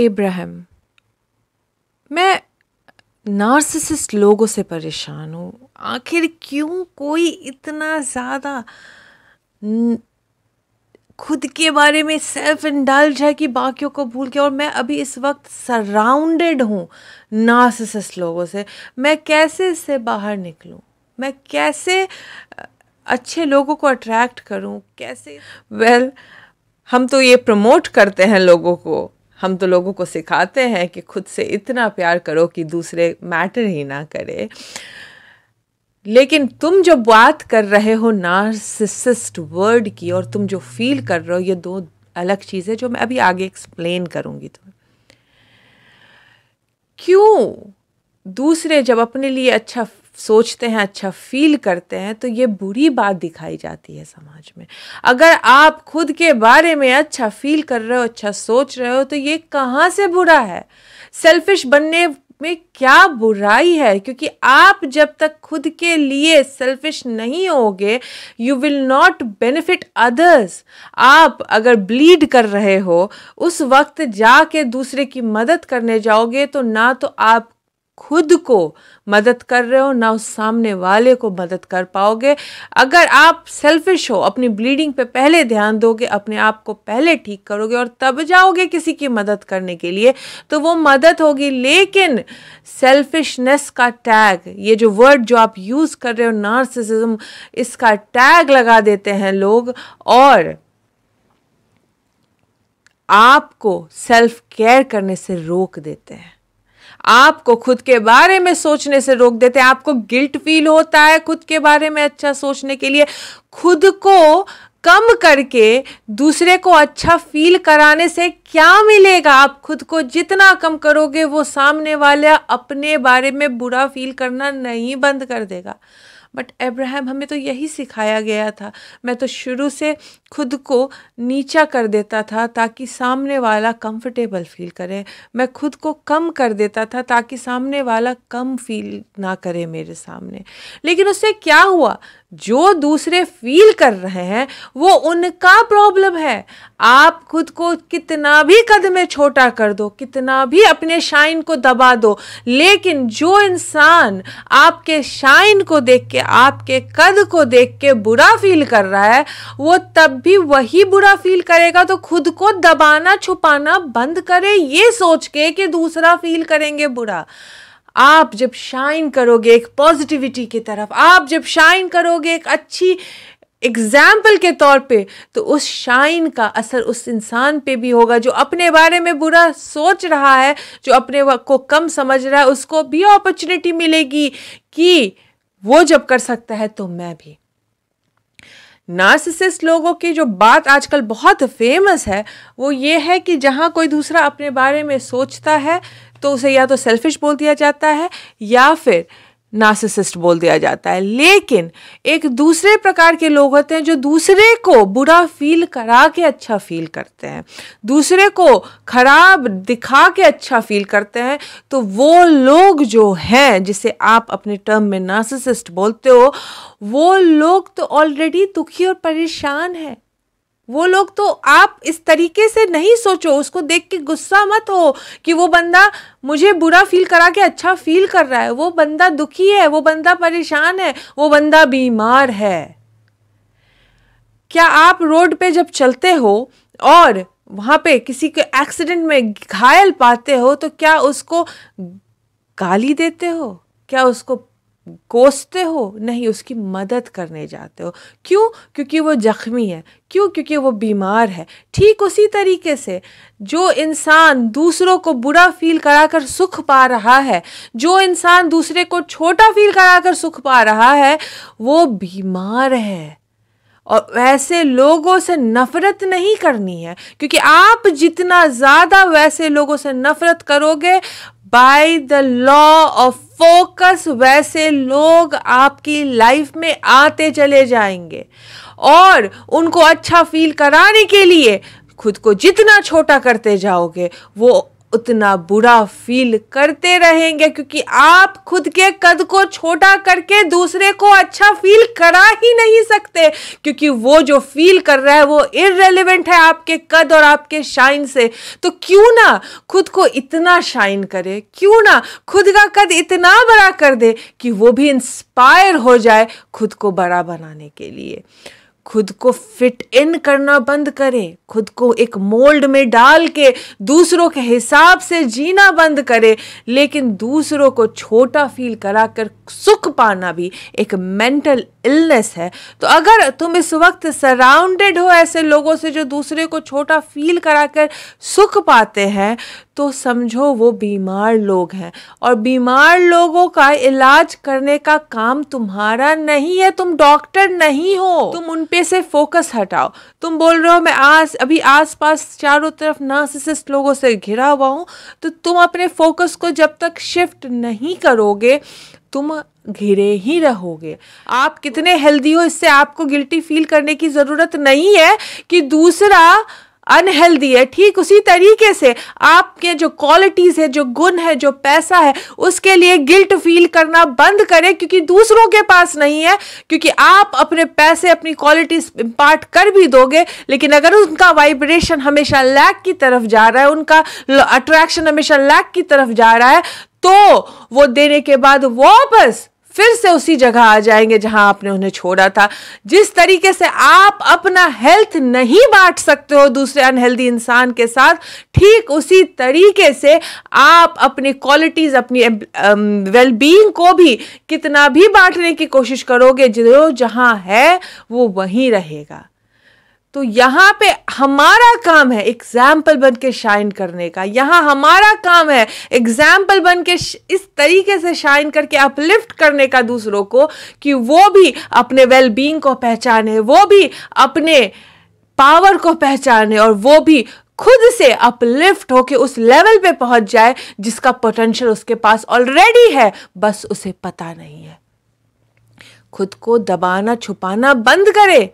इब्राहिम मैं नार्सिसिस्ट लोगों से परेशान हूँ आखिर क्यों कोई इतना ज़्यादा खुद के बारे में सेल्फ इंडल्ज है कि बाकियों को भूल के और मैं अभी इस वक्त सराउंडेड हूँ नार्सिसिस्ट लोगों से मैं कैसे इससे बाहर निकलूँ मैं कैसे अच्छे लोगों को अट्रैक्ट करूँ कैसे वेल well, हम तो ये प्रमोट करते हैं लोगों को हम तो लोगों को सिखाते हैं कि खुद से इतना प्यार करो कि दूसरे मैटर ही ना करे लेकिन तुम जो बात कर रहे हो नार्सिसिस्ट वर्ड की और तुम जो फील कर रहे हो ये दो अलग चीज़ है जो मैं अभी आगे एक्सप्लेन करूँगी तुम्हें क्यों दूसरे जब अपने लिए अच्छा सोचते हैं अच्छा फील करते हैं तो ये बुरी बात दिखाई जाती है समाज में अगर आप खुद के बारे में अच्छा फील कर रहे हो अच्छा सोच रहे हो तो ये कहाँ से बुरा है सेल्फिश बनने में क्या बुराई है क्योंकि आप जब तक खुद के लिए सेल्फिश नहीं होगे you will not benefit others आप अगर ब्लीड कर रहे हो उस वक्त जाके दूसरे की मदद करने जाओगे तो ना तो आप खुद को मदद कर रहे हो ना उस सामने वाले को मदद कर पाओगे अगर आप सेल्फिश हो अपनी ब्लीडिंग पे पहले ध्यान दोगे अपने आप को पहले ठीक करोगे और तब जाओगे किसी की मदद करने के लिए तो वो मदद होगी लेकिन सेल्फिशनेस का टैग ये जो वर्ड जो आप यूज़ कर रहे हो नार्सिसिज्म इसका टैग लगा देते हैं लोग और आपको सेल्फ केयर करने से रोक देते हैं आपको खुद के बारे में सोचने से रोक देते हैं आपको गिल्ट फील होता है खुद के बारे में अच्छा सोचने के लिए खुद को कम करके दूसरे को अच्छा फील कराने से क्या मिलेगा आप खुद को जितना कम करोगे वो सामने वाला अपने बारे में बुरा फील करना नहीं बंद कर देगा बट अब्राहम हमें तो यही सिखाया गया था मैं तो शुरू से खुद को नीचा कर देता था ताकि सामने वाला कंफर्टेबल फील करे मैं खुद को कम कर देता था ताकि सामने वाला कम फील ना करे मेरे सामने लेकिन उससे क्या हुआ जो दूसरे फील कर रहे हैं वो उनका प्रॉब्लम है आप खुद को कितना भी कद में छोटा कर दो कितना भी अपने शाइन को दबा दो लेकिन जो इंसान आपके शाइन को देख के आपके कद को देख के बुरा फील कर रहा है वो तब भी वही बुरा फील करेगा तो खुद को दबाना छुपाना बंद करे ये सोच के कि दूसरा फील करेंगे बुरा आप जब शाइन करोगे एक पॉजिटिविटी की तरफ आप जब शाइन करोगे एक अच्छी एग्जाम्पल के तौर पे तो उस शाइन का असर उस इंसान पे भी होगा जो अपने बारे में बुरा सोच रहा है जो अपने को कम समझ रहा है उसको भी अपॉर्चुनिटी मिलेगी कि वो जब कर सकता है तो मैं भी नार्सिसिस्ट लोगों की जो बात आजकल बहुत फेमस है वो ये है कि जहाँ कोई दूसरा अपने बारे में सोचता है तो उसे या तो सेल्फिश बोल दिया जाता है या फिर नासिसिस्ट बोल दिया जाता है लेकिन एक दूसरे प्रकार के लोग होते हैं जो दूसरे को बुरा फील करा के अच्छा फील करते हैं दूसरे को खराब दिखा के अच्छा फील करते हैं तो वो लोग जो हैं जिसे आप अपने टर्म में नासिसिस्ट बोलते हो वो लोग तो ऑलरेडी दुखी और परेशान हैं वो लोग तो आप इस तरीके से नहीं सोचो उसको देख के गुस्सा मत हो कि वो बंदा मुझे बुरा फील करा के अच्छा फील कर रहा है वो बंदा दुखी है वो बंदा परेशान है वो बंदा बीमार है क्या आप रोड पे जब चलते हो और वहाँ पे किसी के एक्सीडेंट में घायल पाते हो तो क्या उसको गाली देते हो क्या उसको कोसते हो नहीं उसकी मदद करने जाते हो क्यों क्योंकि वो जख्मी है क्यों क्योंकि वो बीमार है ठीक उसी तरीके से जो इंसान दूसरों को बुरा फील कराकर सुख पा रहा है जो इंसान दूसरे को छोटा फील कराकर सुख पा रहा है वो बीमार है और वैसे लोगों से नफरत नहीं करनी है क्योंकि आप जितना ज़्यादा वैसे लोगों से नफरत करोगे by the law of focus वैसे लोग आपकी लाइफ में आते चले जाएंगे और उनको अच्छा फील कराने के लिए खुद को जितना छोटा करते जाओगे वो उतना बुरा फील करते रहेंगे क्योंकि आप खुद के कद को छोटा करके दूसरे को अच्छा फील करा ही नहीं सकते क्योंकि वो जो फील कर रहा है वो इरेलीवेंट है आपके कद और आपके शाइन से तो क्यों ना खुद को इतना शाइन करे क्यों ना खुद का कद इतना बड़ा कर दे कि वो भी इंस्पायर हो जाए खुद को बड़ा बनाने के लिए खुद को फिट इन करना बंद करें खुद को एक मोल्ड में डाल के दूसरों के हिसाब से जीना बंद करें लेकिन दूसरों को छोटा फील करा कर सुख पाना भी एक मेंटल इलनेस है तो अगर तुम इस वक्त सराउंडेड हो ऐसे लोगों से जो दूसरे को छोटा फील करा कर सुख पाते हैं तो समझो वो बीमार लोग हैं और बीमार लोगों का इलाज करने का काम तुम्हारा नहीं है तुम डॉक्टर नहीं हो तुम उन पे से फोकस हटाओ तुम बोल रहे हो मैं आज अभी आसपास चारों तरफ नार्सिसिस्ट लोगों से घिरा हुआ हूँ तो तुम अपने फोकस को जब तक शिफ्ट नहीं करोगे तुम घिरे ही रहोगे आप कितने हेल्दी हो इससे आपको गिल्टी फील करने की ज़रूरत नहीं है कि दूसरा अनहेल्दी है ठीक उसी तरीके से आपके जो क्वालिटीज़ है जो गुण है जो पैसा है उसके लिए गिल्ट फील करना बंद करें क्योंकि दूसरों के पास नहीं है क्योंकि आप अपने पैसे अपनी क्वालिटीज इम्पार्ट कर भी दोगे लेकिन अगर उनका वाइब्रेशन हमेशा लैक की तरफ जा रहा है उनका अट्रैक्शन हमेशा लैक की तरफ जा रहा है तो वो देने के बाद वापस फिर से उसी जगह आ जाएंगे जहां आपने उन्हें छोड़ा था जिस तरीके से आप अपना हेल्थ नहीं बांट सकते हो दूसरे अनहेल्दी इंसान के साथ ठीक उसी तरीके से आप अपनी क्वालिटीज अपनी वेलबींग um, को भी कितना भी बांटने की कोशिश करोगे जो जहां है वो वहीं रहेगा तो यहाँ पे हमारा काम है एग्जाम्पल बन के शाइन करने का यहाँ हमारा काम है एग्जाम्पल बन के इस तरीके से शाइन करके अपलिफ्ट करने का दूसरों को कि वो भी अपने वेलबींग को पहचाने वो भी अपने पावर को पहचाने और वो भी खुद से अपलिफ्ट होके उस लेवल पे पहुंच जाए जिसका पोटेंशियल उसके पास ऑलरेडी है बस उसे पता नहीं है खुद को दबाना छुपाना बंद करें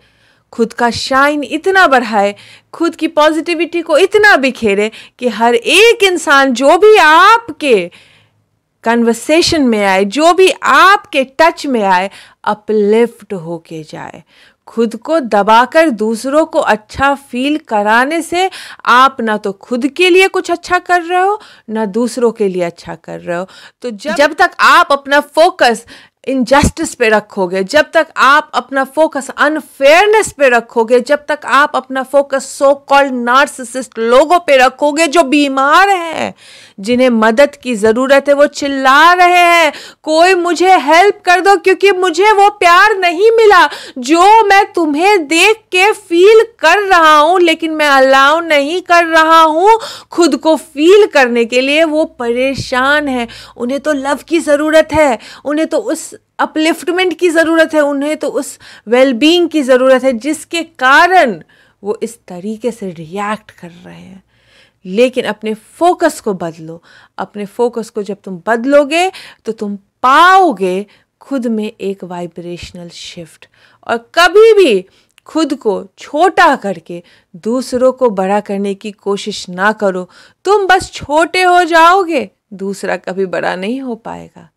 खुद का शाइन इतना बढ़ाए खुद की पॉजिटिविटी को इतना बिखेरे कि हर एक इंसान जो भी आपके कन्वर्सेशन में आए जो भी आपके टच में आए अपलिफ्ट होके जाए खुद को दबाकर दूसरों को अच्छा फील कराने से आप ना तो खुद के लिए कुछ अच्छा कर रहे हो ना दूसरों के लिए अच्छा कर रहे हो तो जब जब तक आप अपना फोकस इनजस्टिस पे रखोगे जब तक आप अपना फोकस अनफेयरनेस पे रखोगे जब तक आप अपना फोकस सो कॉल्ड नार्सिसिस्ट लोगों पे रखोगे जो बीमार हैं जिन्हें मदद की ज़रूरत है वो चिल्ला रहे हैं कोई मुझे हेल्प कर दो क्योंकि मुझे वो प्यार नहीं मिला जो मैं तुम्हें देख के फील कर रहा हूँ लेकिन मैं अलाउ नहीं कर रहा हूँ खुद को फील करने के लिए वो परेशान है उन्हें तो लव की ज़रूरत है उन्हें तो उस अपलिफ्टमेंट की ज़रूरत है उन्हें तो उस वेलबींग की ज़रूरत है जिसके कारण वो इस तरीके से रिएक्ट कर रहे हैं लेकिन अपने फोकस को बदलो अपने फोकस को जब तुम बदलोगे तो तुम पाओगे खुद में एक वाइब्रेशनल शिफ्ट और कभी भी खुद को छोटा करके दूसरों को बड़ा करने की कोशिश ना करो तुम बस छोटे हो जाओगे दूसरा कभी बड़ा नहीं हो पाएगा